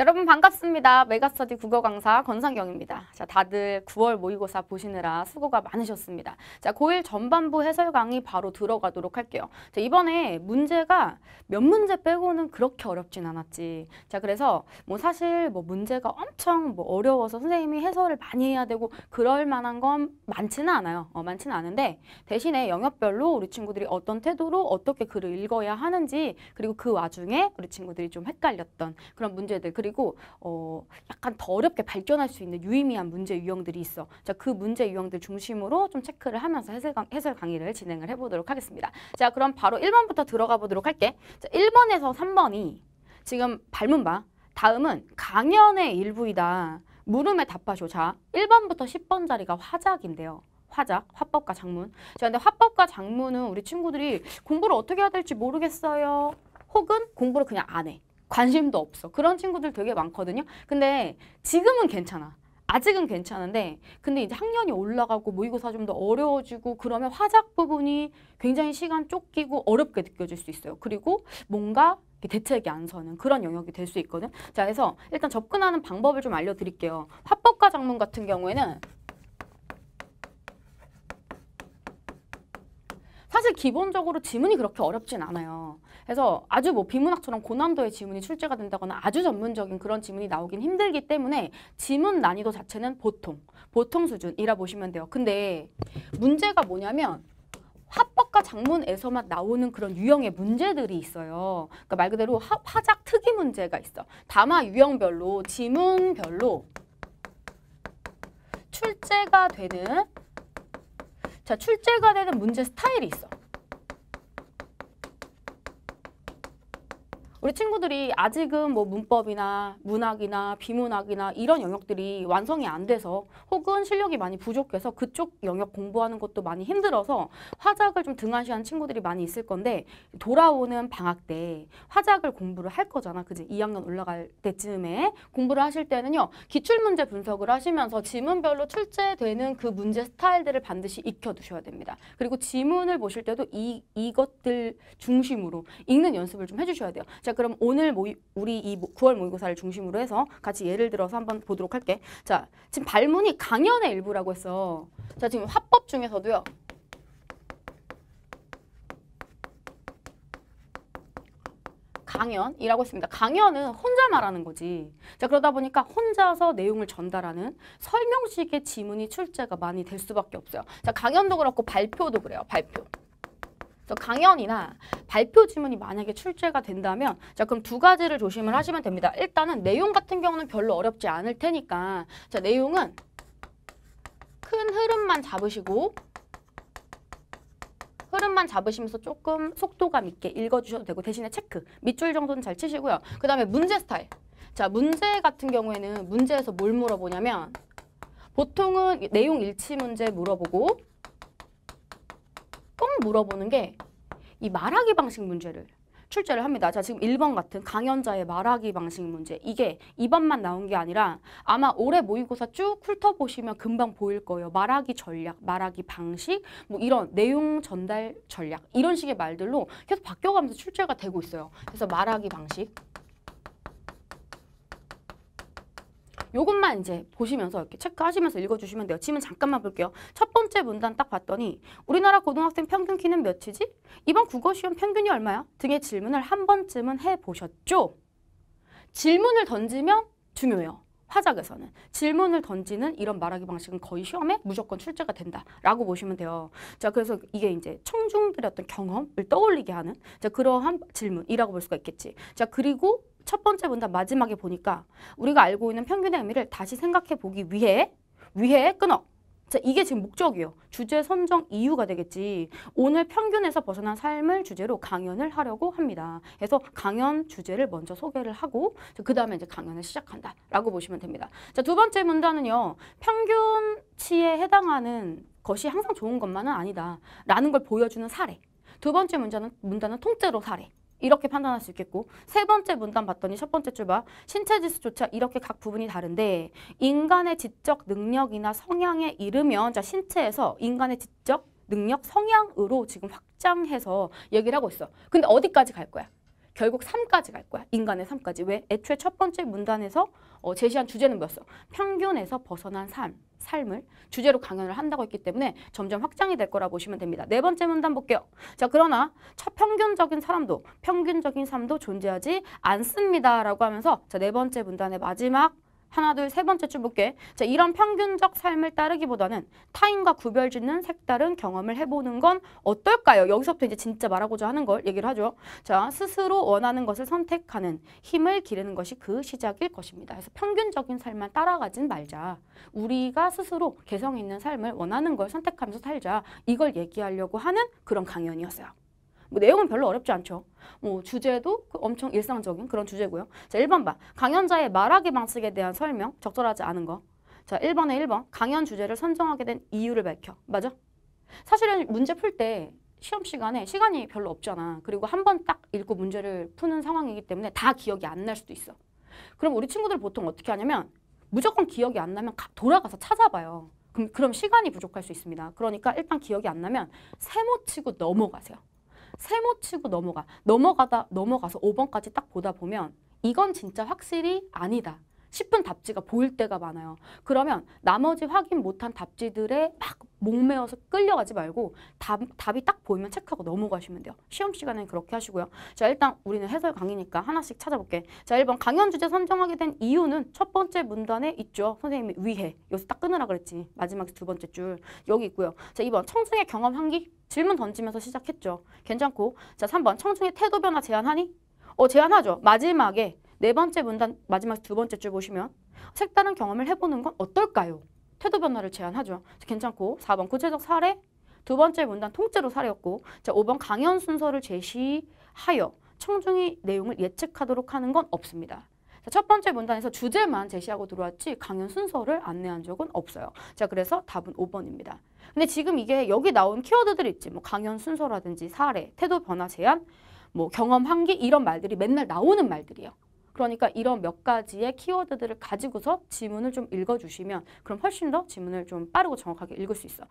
여러분 반갑습니다. 메가스터디 국어 강사 권상경입니다. 자, 다들 9월 모의고사 보시느라 수고가 많으셨습니다. 자, 고1 전반부 해설 강의 바로 들어가도록 할게요. 자, 이번에 문제가 몇 문제 빼고는 그렇게 어렵진 않았지. 자, 그래서 뭐 사실 뭐 문제가 엄청 뭐 어려워서 선생님이 해설을 많이 해야 되고 그럴 만한 건 많지는 않아요. 어, 많지는 않은데 대신에 영역별로 우리 친구들이 어떤 태도로 어떻게 글을 읽어야 하는지 그리고 그 와중에 우리 친구들이 좀 헷갈렸던 그런 문제들 그리고 그리고 어 약간 더 어렵게 발견할 수 있는 유의미한 문제 유형들이 있어. 자, 그 문제 유형들 중심으로 좀 체크를 하면서 해설, 강, 해설 강의를 진행을 해보도록 하겠습니다. 자, 그럼 바로 1번부터 들어가 보도록 할게. 자, 1번에서 3번이 지금 밟은 바. 다음은 강연의 일부이다. 물음에 답하쇼. 자, 1번부터 10번 자리가 화작인데요. 화작, 화법과 작문. 자, 근데 화법과 작문은 우리 친구들이 공부를 어떻게 해야 될지 모르겠어요. 혹은 공부를 그냥 안 해. 관심도 없어. 그런 친구들 되게 많거든요. 근데 지금은 괜찮아. 아직은 괜찮은데 근데 이제 학년이 올라가고 모의고사 좀 더 어려워지고 그러면 화작 부분이 굉장히 시간 쫓기고 어렵게 느껴질 수 있어요. 그리고 뭔가 대책이 안 서는 그런 영역이 될 수 있거든. 자, 그래서 일단 접근하는 방법을 좀 알려드릴게요. 화법과 작문 같은 경우에는 사실 기본적으로 지문이 그렇게 어렵진 않아요. 그래서 아주 뭐 비문학처럼 고난도의 지문이 출제가 된다거나 아주 전문적인 그런 지문이 나오긴 힘들기 때문에 지문 난이도 자체는 보통, 보통 수준이라 보시면 돼요. 근데 문제가 뭐냐면 화법과 작문에서만 나오는 그런 유형의 문제들이 있어요. 그러니까 말 그대로 화, 화작 특이 문제가 있어. 다마 유형별로, 지문별로 출제가 되는 자, 출제가 되는 문제 스타일이 있어. 우리 친구들이 아직은 뭐 문법이나 문학이나 비문학이나 이런 영역들이 완성이 안 돼서 혹은 실력이 많이 부족해서 그쪽 영역 공부하는 것도 많이 힘들어서 화작을 좀 등한시한 친구들이 많이 있을 건데 돌아오는 방학 때 화작을 공부를 할 거잖아. 그지? 2학년 올라갈 때쯤에 공부를 하실 때는요. 기출문제 분석을 하시면서 지문별로 출제되는 그 문제 스타일들을 반드시 익혀두셔야 됩니다. 그리고 지문을 보실 때도 이, 이것들 중심으로 읽는 연습을 좀 해주셔야 돼요. 자, 자, 그럼 오늘 모의, 우리 이 9월 모의고사를 중심으로 해서 같이 예를 들어서 한번 보도록 할게. 자, 지금 발문이 강연의 일부라고 했어. 자, 지금 화법 중에서도요. 강연이라고 했습니다. 강연은 혼자 말하는 거지. 자 그러다 보니까 혼자서 내용을 전달하는 설명식의 지문이 출제가 많이 될 수밖에 없어요. 자 강연도 그렇고 발표도 그래요. 발표. 강연이나 발표 지문이 만약에 출제가 된다면 자 그럼 두 가지를 조심을 하시면 됩니다. 일단은 내용 같은 경우는 별로 어렵지 않을 테니까 자 내용은 큰 흐름만 잡으시고 흐름만 잡으시면서 조금 속도감 있게 읽어주셔도 되고 대신에 체크 밑줄 정도는 잘 치시고요. 그 다음에 문제 스타일 자 문제 같은 경우에는 문제에서 뭘 물어보냐면 보통은 내용 일치 문제 물어보고 꼭 물어보는 게 이 말하기 방식 문제를 출제를 합니다. 자, 지금 1번 같은 강연자의 말하기 방식 문제. 이게 2번만 나온 게 아니라 아마 올해 모의고사 쭉 훑어보시면 금방 보일 거예요. 말하기 전략, 말하기 방식, 뭐 이런 내용 전달 전략, 이런 식의 말들로 계속 바뀌어가면서 출제가 되고 있어요. 그래서 말하기 방식, 요것만 이제 보시면서 이렇게 체크하시면서 읽어주시면 돼요. 지금 잠깐만 볼게요. 첫 번째 문단 딱 봤더니 우리나라 고등학생 평균 키는 몇이지? 이번 국어 시험 평균이 얼마야? 등의 질문을 한 번쯤은 해보셨죠? 질문을 던지면 중요해요. 화작에서는 질문을 던지는 이런 말하기 방식은 거의 시험에 무조건 출제가 된다라고 보시면 돼요. 자, 그래서 이게 이제 청중들의 어떤 경험을 떠올리게 하는 자, 그러한 질문이라고 볼 수가 있겠지. 자, 그리고 첫 번째 문단 마지막에 보니까 우리가 알고 있는 평균의 의미를 다시 생각해 보기 위해 위해 끊어. 자, 이게 지금 목적이에요. 주제 선정 이유가 되겠지. 오늘 평균에서 벗어난 삶을 주제로 강연을 하려고 합니다. 그래서 강연 주제를 먼저 소개를 하고 그 다음에 이제 강연을 시작한다 라고 보시면 됩니다. 자, 두 번째 문단은요. 평균치에 해당하는 것이 항상 좋은 것만은 아니다 라는 걸 보여주는 사례. 두 번째 문제는 문단은 통째로 사례. 이렇게 판단할 수 있겠고 세 번째 문단 봤더니 첫 번째 줄 봐. 신체지수조차 이렇게 각 부분이 다른데 인간의 지적 능력이나 성향에 이르면 자 신체에서 인간의 지적 능력 성향으로 지금 확장해서 얘기를 하고 있어. 근데 어디까지 갈 거야? 결국 3까지 갈 거야. 인간의 3까지. 왜? 애초에 첫 번째 문단에서 어, 제시한 주제는 뭐였어? 평균에서 벗어난 삶. 삶을 주제로 강연을 한다고 했기 때문에 점점 확장이 될 거라 보시면 됩니다. 네 번째 문단 볼게요. 자 그러나 첫평균적인 사람도 평균적인 삶도 존재하지 않습니다라고 하면서 자네 번째 문단의 마지막 하나 둘 세 번째 줄 볼게. 자 이런 평균적 삶을 따르기보다는 타인과 구별짓는 색다른 경험을 해보는 건 어떨까요? 여기서부터 이제 진짜 말하고자 하는 걸 얘기를 하죠. 자 스스로 원하는 것을 선택하는 힘을 기르는 것이 그 시작일 것입니다. 그래서 평균적인 삶만 따라가진 말자. 우리가 스스로 개성 있는 삶을 원하는 걸 선택하면서 살자. 이걸 얘기하려고 하는 그런 강연이었어요. 뭐 내용은 별로 어렵지 않죠. 뭐 주제도 그 엄청 일상적인 그런 주제고요. 자, 1번 봐. 강연자의 말하기 방식에 대한 설명, 적절하지 않은 거. 자, 1번에 1번. 강연 주제를 선정하게 된 이유를 밝혀. 맞아? 사실은 문제 풀 때 시험 시간에 시간이 별로 없잖아. 그리고 한 번 딱 읽고 문제를 푸는 상황이기 때문에 다 기억이 안 날 수도 있어. 그럼 우리 친구들 보통 어떻게 하냐면 무조건 기억이 안 나면 돌아가서 찾아봐요. 그럼, 그럼 시간이 부족할 수 있습니다. 그러니까 일단 기억이 안 나면 세모치고 넘어가세요. 세모치고 넘어가. 넘어가다 넘어가서 5번까지 딱 보다 보면 이건 진짜 확실히 아니다. 싶은 답지가 보일 때가 많아요. 그러면 나머지 확인 못한 답지들에 막 목매어서 끌려가지 말고 답, 답이 딱 보이면 체크하고 넘어가시면 돼요. 시험 시간에 그렇게 하시고요. 자 일단 우리는 해설 강의니까 하나씩 찾아볼게. 자 1번 강연 주제 선정하게 된 이유는 첫 번째 문단에 있죠. 선생님이 위해. 여기서 딱 끊으라 그랬지. 마지막 두 번째 줄. 여기 있고요. 자 2번 청승의 경험 향기 질문 던지면서 시작했죠. 괜찮고 자 3번 청승의 태도 변화 제한하니? 어 제한하죠. 마지막에 네 번째 문단 마지막 두 번째 줄 보시면 색다른 경험을 해보는 건 어떨까요? 태도 변화를 제안하죠. 괜찮고 4번 구체적 사례 두 번째 문단 통째로 사례였고 자, 5번 강연 순서를 제시하여 청중이 내용을 예측하도록 하는 건 없습니다. 자, 첫 번째 문단에서 주제만 제시하고 들어왔지 강연 순서를 안내한 적은 없어요. 자, 그래서 답은 5번입니다. 근데 지금 이게 여기 나온 키워드들 있지. 뭐 강연 순서라든지 사례, 태도 변화 제안, 뭐 경험 한기 이런 말들이 맨날 나오는 말들이에요. 그러니까 이런 몇 가지의 키워드들을 가지고서 지문을 좀 읽어주시면 그럼 훨씬 더 지문을 좀 빠르고 정확하게 읽을 수 있어.